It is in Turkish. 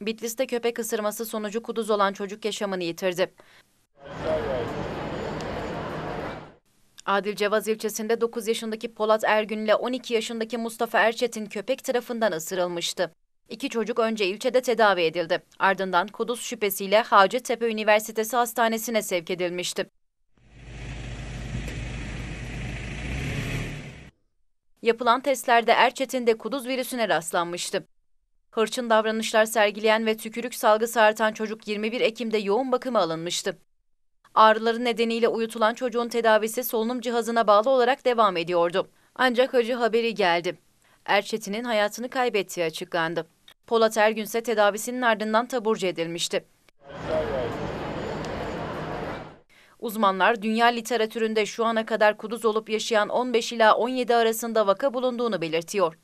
Bitlis'te köpek ısırması sonucu kuduz olan çocuk yaşamını yitirdi. Adil Cevaz ilçesinde 9 yaşındaki Polat Ergün ile 12 yaşındaki Mustafa Erçetin köpek tarafından ısırılmıştı. İki çocuk önce ilçede tedavi edildi. Ardından kuduz şüphesiyle Hacettepe Üniversitesi Hastanesi'ne sevk edilmişti. Yapılan testlerde Erçetin de kuduz virüsüne rastlanmıştı hırçın davranışlar sergileyen ve tükürük salgısı artan çocuk 21 Ekim'de yoğun bakıma alınmıştı. Ağrıları nedeniyle uyutulan çocuğun tedavisi solunum cihazına bağlı olarak devam ediyordu. Ancak acı haberi geldi. Erçetin'in hayatını kaybettiği açıklandı. Polat Ergün ise tedavisinin ardından taburcu edilmişti. Uzmanlar dünya literatüründe şu ana kadar kuduz olup yaşayan 15 ila 17 arasında vaka bulunduğunu belirtiyor.